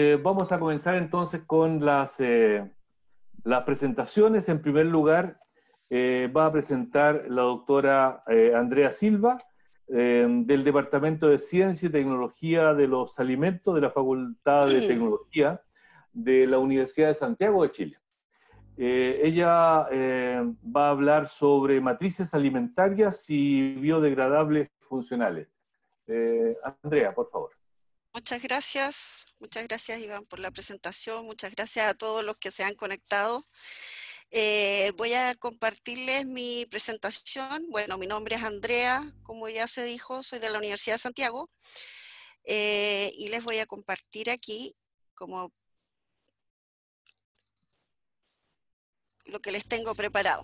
Eh, vamos a comenzar entonces con las, eh, presentaciones. En primer lugar, eh, va a presentar la doctora Andrea Silva, del Departamento de Ciencia y Tecnología de los Alimentos de la Facultad de Tecnología de la Universidad de Santiago de Chile. ella va a hablar sobre matrices alimentarias y biodegradables funcionales. Andrea, por favor. Muchas gracias, muchas gracias Iván por la presentación, muchas gracias a todos los que se han conectado. Eh, voy a compartirles mi presentación. Bueno, mi nombre es Andrea, como ya se dijo, soy de la Universidad de Santiago eh, y les voy a compartir aquí como lo que les tengo preparado.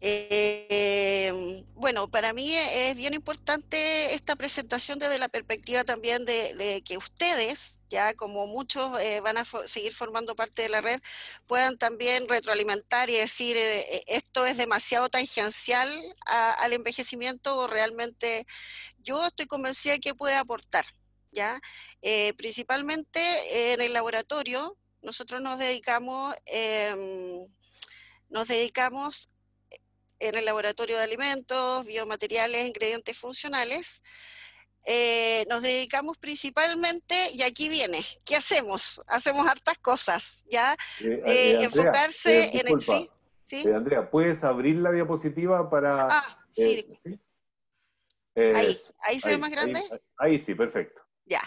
Eh, bueno, para mí es bien importante esta presentación desde la perspectiva también de, que ustedes, ya como muchos eh, van a seguir formando parte de la red, puedan también retroalimentar y decir, eh, eh, esto es demasiado tangencial al envejecimiento o realmente yo estoy convencida que puede aportar. ¿Ya? principalmente en el laboratorio, nosotros nos dedicamos, em, nos dedicamos en el laboratorio de alimentos, biomateriales, ingredientes funcionales. Eh, nos dedicamos principalmente, y aquí viene, ¿qué hacemos? Hacemos hartas cosas, ¿ya? Eh, eh, enfocarse en el... ¿sí? Andrea, ¿puedes abrir la diapositiva para...? Ah, sí. ahí, ahí se ve más grande. ahí sí, perfecto. Ya.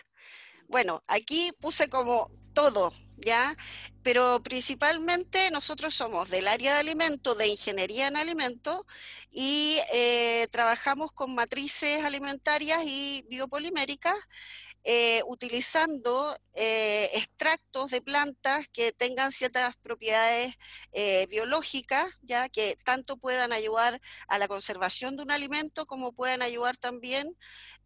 Bueno, aquí puse como todo, ¿ya? Pero principalmente nosotros somos del área de alimentos, de ingeniería en alimentos, y eh, trabajamos con matrices alimentarias y biopoliméricas, eh, utilizando eh, extractos de plantas que tengan ciertas propiedades biológicas, ya que tanto puedan ayudar a la conservación de un alimento como puedan ayudar también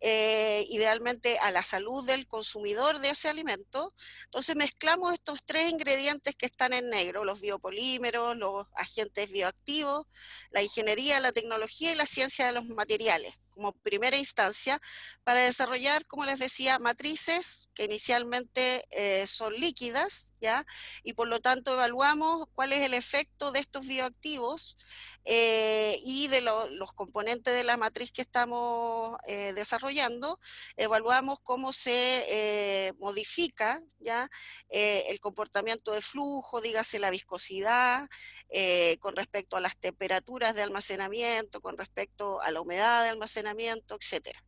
idealmente a la salud del consumidor de ese alimento. Entonces mezclamos estos tres ingredientes que están en negro, los biopolímeros, los agentes bioactivos, la ingeniería, la tecnología y la ciencia de los materiales como primera instancia para desarrollar, como les decía, matrices que inicialmente eh, son líquidas, ¿ya? Y por lo tanto evaluamos cuál es el efecto de estos bioactivos eh, y de los componentes de la matriz que estamos eh, desarrollando, evaluamos cómo se modifica, ¿ya? el comportamiento de flujo, dígase la viscosidad, con respecto a las temperaturas de almacenamiento, con respecto a la humedad de almacenamiento, etcétera.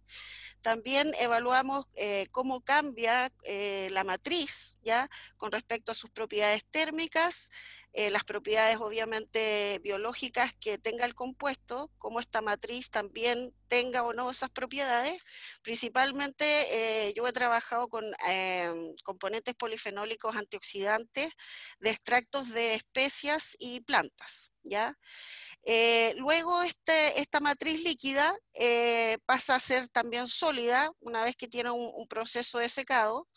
También evaluamos eh, cómo cambia eh, la matriz ya con respecto a sus propiedades térmicas, eh, las propiedades obviamente biológicas que tenga el compuesto, como esta matriz también tenga o no esas propiedades. Principalmente eh, yo he trabajado con eh, componentes polifenólicos antioxidantes de extractos de especias y plantas. ¿ya? luego este, esta matriz líquida pasa a ser también sólida una vez que tiene un proceso de secado.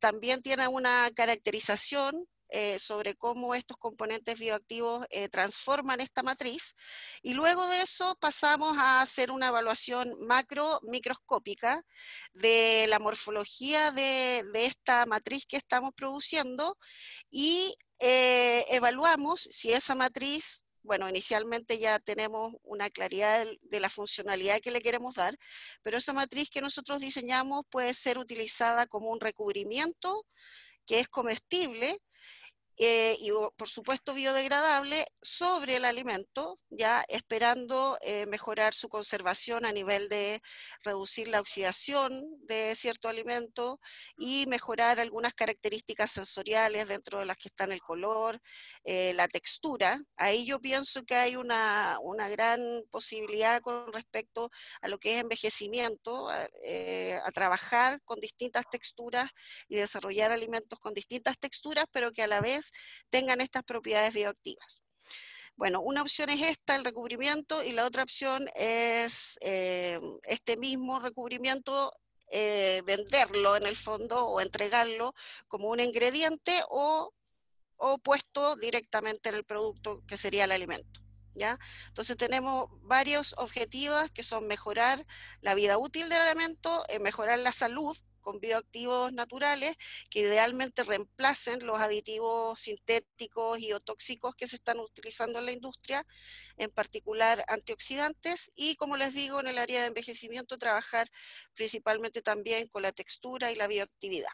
también tiene una caracterización eh, sobre cómo estos componentes bioactivos eh, transforman esta matriz. Y luego de eso pasamos a hacer una evaluación macro-microscópica de la morfología de, esta matriz que estamos produciendo y eh, evaluamos si esa matriz... Bueno, inicialmente ya tenemos una claridad de la funcionalidad que le queremos dar, pero esa matriz que nosotros diseñamos puede ser utilizada como un recubrimiento que es comestible eh, y por supuesto biodegradable sobre el alimento, ya esperando eh, mejorar su conservación a nivel de reducir la oxidación de cierto alimento y mejorar algunas características sensoriales dentro de las que están el color, eh, la textura. Ahí yo pienso que hay una, gran posibilidad con respecto a lo que es envejecimiento, eh, a trabajar con distintas texturas y desarrollar alimentos con distintas texturas, pero que a la vez tengan estas propiedades bioactivas. Bueno, una opción es esta, el recubrimiento, y la otra opción es eh, este mismo recubrimiento eh, venderlo en el fondo o entregarlo como un ingrediente o, puesto directamente en el producto que sería el alimento. ¿ya? Entonces tenemos varios objetivos que son mejorar la vida útil del alimento, eh, mejorar la salud con bioactivos naturales que idealmente reemplacen los aditivos sintéticos y o tóxicos que se están utilizando en la industria, en particular antioxidantes, y como les digo, en el área de envejecimiento trabajar principalmente también con la textura y la bioactividad.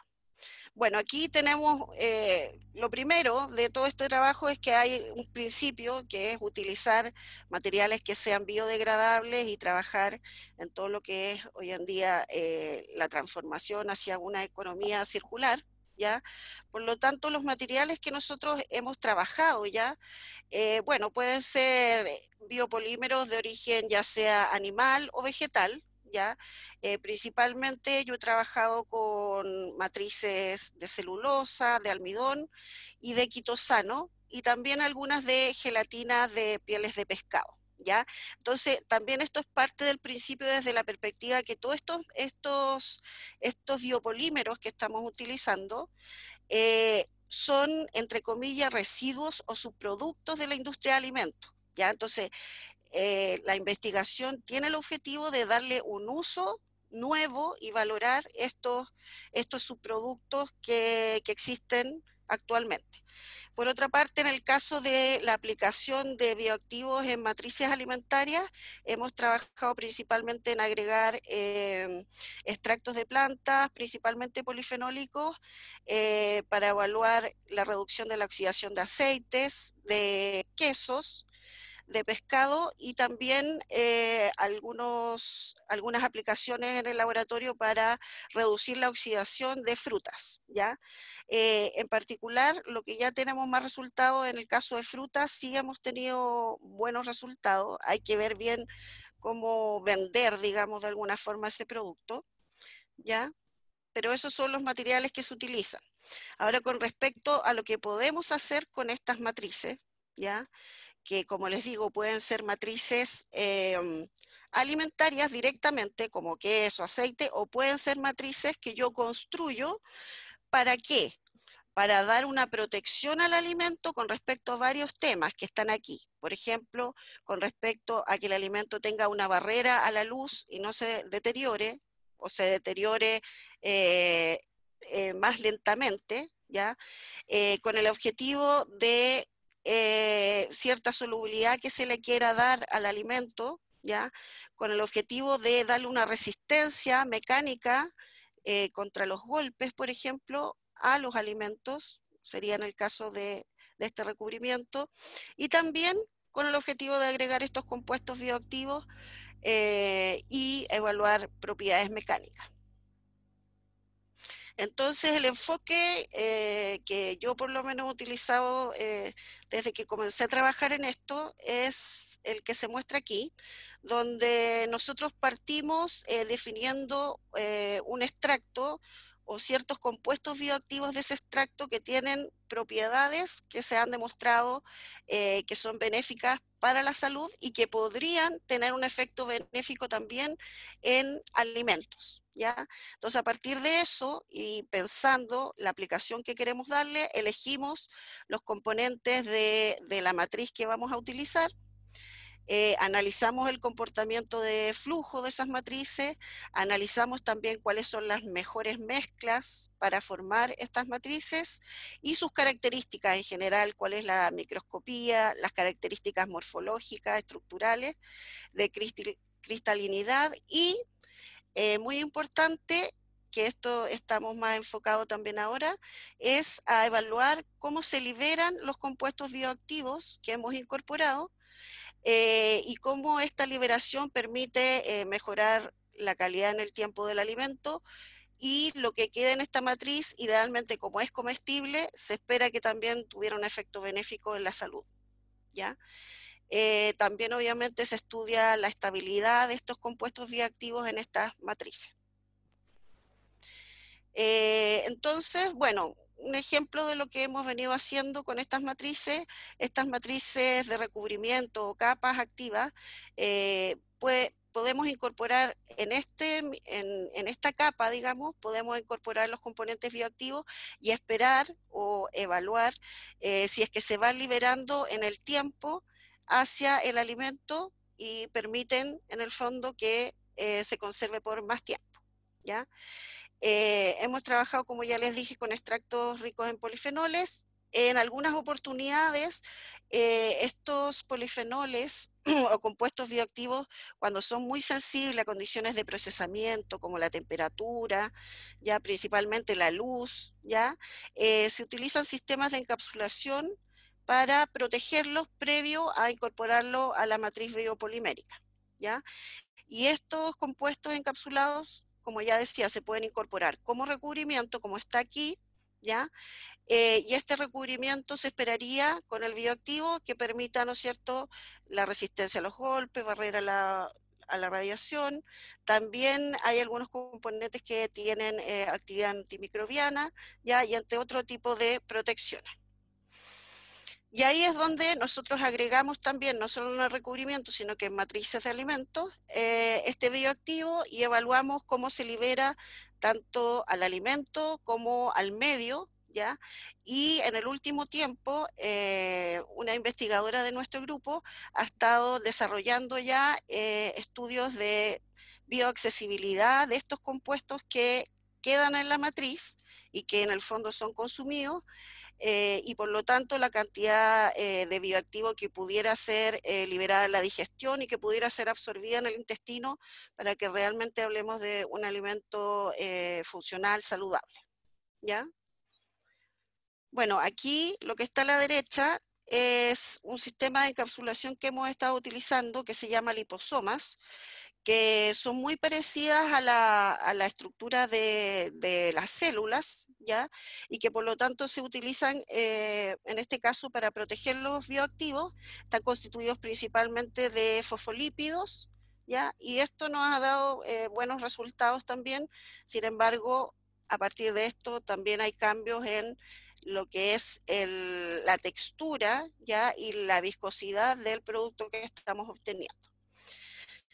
Bueno, aquí tenemos eh, lo primero de todo este trabajo es que hay un principio que es utilizar materiales que sean biodegradables y trabajar en todo lo que es hoy en día eh, la transformación hacia una economía circular. ¿Ya? Por lo tanto, los materiales que nosotros hemos trabajado ya, eh, bueno, pueden ser biopolímeros de origen ya sea animal o vegetal, ¿ya? Eh, principalmente yo he trabajado con matrices de celulosa, de almidón y de quitosano, y también algunas de gelatina de pieles de pescado. ¿Ya? Entonces, también esto es parte del principio desde la perspectiva que todos estos, estos, estos biopolímeros que estamos utilizando eh, son, entre comillas, residuos o subproductos de la industria de alimentos. ¿ya? Entonces, eh, la investigación tiene el objetivo de darle un uso nuevo y valorar estos, estos subproductos que, existen actualmente. Por otra parte, en el caso de la aplicación de bioactivos en matrices alimentarias, hemos trabajado principalmente en agregar eh, extractos de plantas, principalmente polifenólicos, eh, para evaluar la reducción de la oxidación de aceites, de quesos, de pescado y también eh, algunos, algunas aplicaciones en el laboratorio para reducir la oxidación de frutas. ¿ya? Eh, en particular, lo que ya tenemos más resultados en el caso de frutas, sí hemos tenido buenos resultados. Hay que ver bien cómo vender, digamos, de alguna forma ese producto. ¿ya? Pero esos son los materiales que se utilizan. Ahora, con respecto a lo que podemos hacer con estas matrices, ¿ya? que como les digo pueden ser matrices em, alimentarias directamente, como queso, aceite, o pueden ser matrices que yo construyo. ¿Para qué? Para dar una protección al alimento con respecto a varios temas que están aquí. Por ejemplo, con respecto a que el alimento tenga una barrera a la luz y no se deteriore o se deteriore eh, eh, más lentamente, ¿ya? Eh, con el objetivo de eh, cierta solubilidad que se le quiera dar al alimento, ¿ya? con el objetivo de darle una resistencia mecánica eh, contra los golpes, por ejemplo, a los alimentos, sería en el caso de, este recubrimiento, y también con el objetivo de agregar estos compuestos bioactivos eh, y evaluar propiedades mecánicas. Entonces, el enfoque eh, que yo por lo menos he utilizado eh, desde que comencé a trabajar en esto es el que se muestra aquí, donde nosotros partimos eh, definiendo un extracto o ciertos compuestos bioactivos de ese extracto que tienen propiedades que se han demostrado que son benéficas para la salud y que podrían tener un efecto benéfico también en alimentos. Entonces, a partir de eso y pensando la aplicación que queremos darle, elegimos los componentes de, la matriz que vamos a utilizar, eh, analizamos el comportamiento de flujo de esas matrices, analizamos también cuáles son las mejores mezclas para formar estas matrices y sus características en general, cuál es la microscopía, las características morfológicas, estructurales de cristalinidad y eh, muy importante, que esto estamos más enfocados también ahora, es a evaluar cómo se liberan los compuestos bioactivos que hemos incorporado eh, y cómo esta liberación permite eh, mejorar la calidad en el tiempo del alimento y lo que queda en esta matriz, idealmente como es comestible, se espera que también tuviera un efecto benéfico en la salud. ¿ya? Eh, también obviamente se estudia la estabilidad de estos compuestos bioactivos en estas matrices. Eh, entonces, bueno, un ejemplo de lo que hemos venido haciendo con estas matrices, estas matrices de recubrimiento o capas activas, eh, podemos incorporar en, este, esta capa, digamos, podemos incorporar los componentes bioactivos y esperar o evaluar si es que se va liberando en el tiempo hacia el alimento y permiten en el fondo que eh, se conserve por más tiempo. ¿ya? Eh, hemos trabajado, como ya les dije, con extractos ricos en polifenoles. En algunas oportunidades, eh, estos polifenoles o compuestos bioactivos, cuando son muy sensibles a condiciones de procesamiento, como la temperatura, ya principalmente la luz, ya se utilizan sistemas de encapsulación para protegerlos previo a incorporarlo a la matriz biopolimérica. ¿ya? Y estos compuestos encapsulados, como ya decía, se pueden incorporar como recubrimiento, como está aquí, ¿ya? Eh, y este recubrimiento se esperaría con el bioactivo que permita, ¿no es cierto?, la resistencia a los golpes, barrera a la, radiación. También hay algunos componentes que tienen eh, actividad antimicrobiana, ¿ya? Y ante otro tipo de protecciones. Y ahí es donde nosotros agregamos también, no solo en el recubrimiento, sino que en matrices de alimentos, eh, este bioactivo y evaluamos cómo se libera tanto al alimento como al medio, ¿ya? Y en el último tiempo, eh, una investigadora de nuestro grupo ha estado desarrollando ya eh, estudios de bioaccesibilidad de estos compuestos que quedan en la matriz y que en el fondo son consumidos eh, y por lo tanto la cantidad eh, de bioactivo que pudiera ser eh, liberada en la digestión y que pudiera ser absorbida en el intestino para que realmente hablemos de un alimento funcional, saludable. ¿Ya? Bueno, aquí lo que está a la derecha es un sistema de encapsulación que hemos estado utilizando que se llama liposomas, que son muy parecidas a la, estructura de, las células, ¿ya? y que por lo tanto se utilizan, eh, en este caso, para proteger los bioactivos, están constituidos principalmente de fosfolípidos, ¿ya? y esto nos ha dado eh, buenos resultados también, sin embargo, a partir de esto también hay cambios en lo que es la textura ¿ya? y la viscosidad del producto que estamos obteniendo.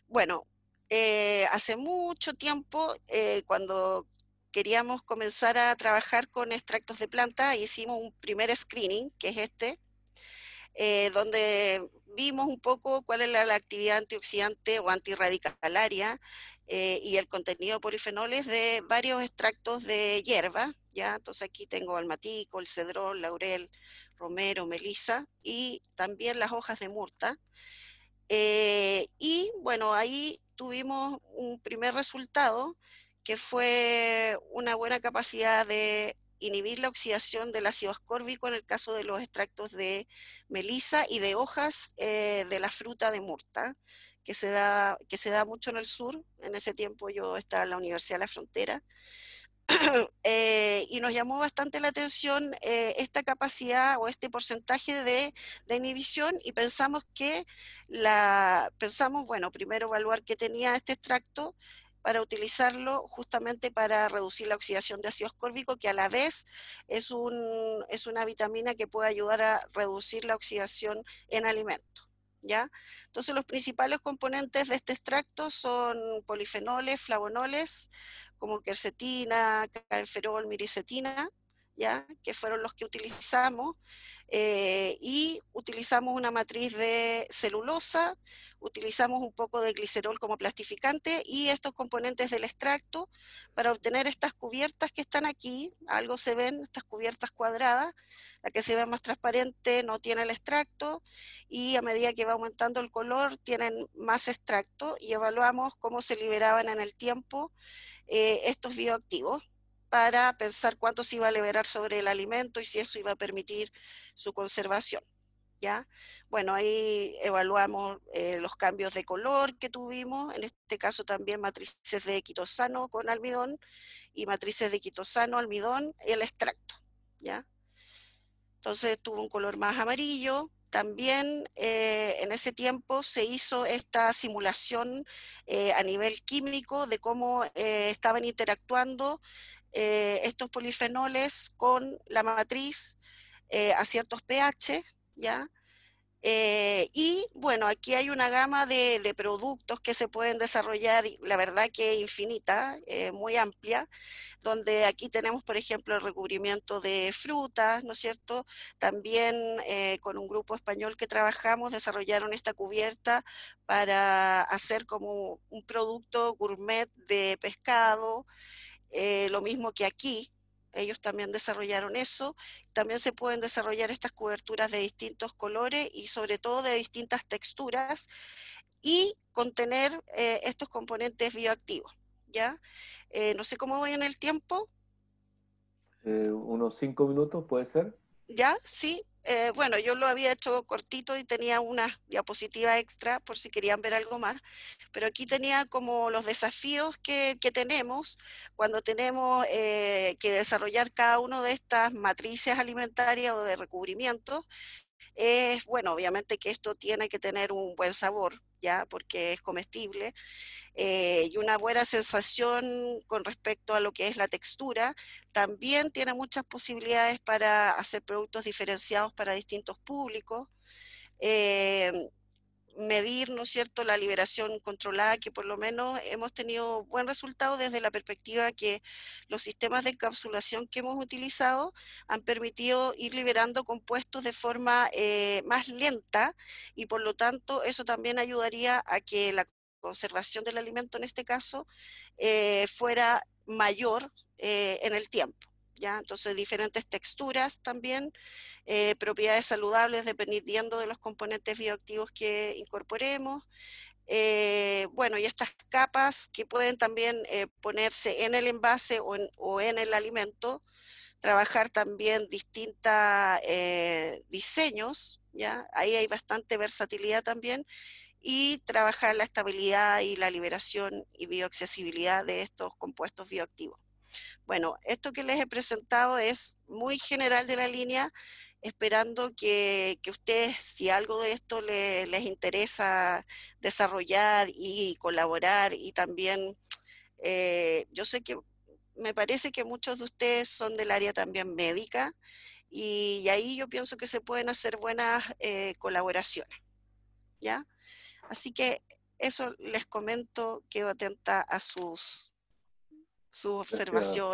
Bueno, eh, hace mucho tiempo, eh, cuando queríamos comenzar a trabajar con extractos de planta, hicimos un primer screening, que es este, eh, donde vimos un poco cuál era la actividad antioxidante o antirradicalaria y el contenido de polifenoles de varios extractos de hierba, ¿ya? Entonces aquí tengo matico, el cedrón, laurel, romero, melisa y también las hojas de murta. y bueno, ahí tuvimos un primer resultado que fue una buena capacidad de inhibir la oxidación del ácido ascórbico en el caso de los extractos de melisa y de hojas eh, de la fruta de murta, que se, da, que se da mucho en el sur. En ese tiempo yo estaba en la Universidad de la Frontera. Eh, y nos llamó bastante la atención eh, esta capacidad o este porcentaje de, inhibición y pensamos que la pensamos bueno primero evaluar qué tenía este extracto para utilizarlo justamente para reducir la oxidación de ácido ascórbico, que a la vez es, un, es una vitamina que puede ayudar a reducir la oxidación en alimentos. ¿ya? Entonces los principales componentes de este extracto son polifenoles, flavonoles, como quercetina, caenferol, miricetina, que fueron los que utilizamos, eh, y utilizamos una matriz de celulosa, utilizamos un poco de glicerol como plastificante y estos componentes del extracto para obtener estas cubiertas que están aquí, algo se ven, estas cubiertas cuadradas, la que se ve más transparente no tiene el extracto y a medida que va aumentando el color tienen más extracto y evaluamos cómo se liberaban en el tiempo eh, estos bioactivos para pensar cuánto se iba a liberar sobre el alimento y si eso iba a permitir su conservación. ¿Ya? Bueno, ahí evaluamos eh, los cambios de color que tuvimos, en este caso también matrices de quitosano con almidón y matrices de quitosano, almidón y el extracto, ¿ya? Entonces tuvo un color más amarillo. También eh, en ese tiempo se hizo esta simulación eh, a nivel químico de cómo estaban interactuando eh, estos polifenoles con la matriz eh, a ciertos pH, ¿ya? Eh, y bueno, aquí hay una gama de, productos que se pueden desarrollar, la verdad que infinita, muy amplia, donde aquí tenemos, por ejemplo, el recubrimiento de frutas, ¿no es cierto? También con un grupo español que trabajamos desarrollaron esta cubierta para hacer como un producto gourmet de pescado. Eh, lo mismo que aquí. Ellos también desarrollaron eso. También se pueden desarrollar estas coberturas de distintos colores y sobre todo de distintas texturas y contener eh, estos componentes bioactivos. ¿ya? Eh, no sé cómo voy en el tiempo. unos cinco minutos, ¿puede ser? ¿Ya? Sí. Eh, bueno, yo lo había hecho cortito y tenía una diapositiva extra por si querían ver algo más, pero aquí tenía como los desafíos que, tenemos cuando tenemos eh, que desarrollar cada una de estas matrices alimentarias o de recubrimiento es, bueno, obviamente que esto tiene que tener un buen sabor, ya, porque es comestible, eh, y una buena sensación con respecto a lo que es la textura. También tiene muchas posibilidades para hacer productos diferenciados para distintos públicos. Eh, medir, ¿no es cierto?, la liberación controlada, que por lo menos hemos tenido buen resultado desde la perspectiva que los sistemas de encapsulación que hemos utilizado han permitido ir liberando compuestos de forma eh, más lenta y por lo tanto eso también ayudaría a que la conservación del alimento en este caso eh, fuera mayor eh, en el tiempo. Entonces, diferentes texturas también, eh, propiedades saludables dependiendo de los componentes bioactivos que incorporemos. Eh, bueno, y estas capas que pueden también eh, ponerse en el envase o en, el alimento, trabajar también distintos diseños, ¿ya? Ahí hay bastante versatilidad también y trabajar la estabilidad y la liberación y bioaccesibilidad de estos compuestos bioactivos. Bueno, esto que les he presentado es muy general de la línea, esperando que, que ustedes, si algo de esto les interesa desarrollar y colaborar y también, eh, yo sé que me parece que muchos de ustedes son del área también médica y, ahí yo pienso que se pueden hacer buenas eh, colaboraciones. ¿Ya? Así que eso les comento, quedo atenta a sus su observación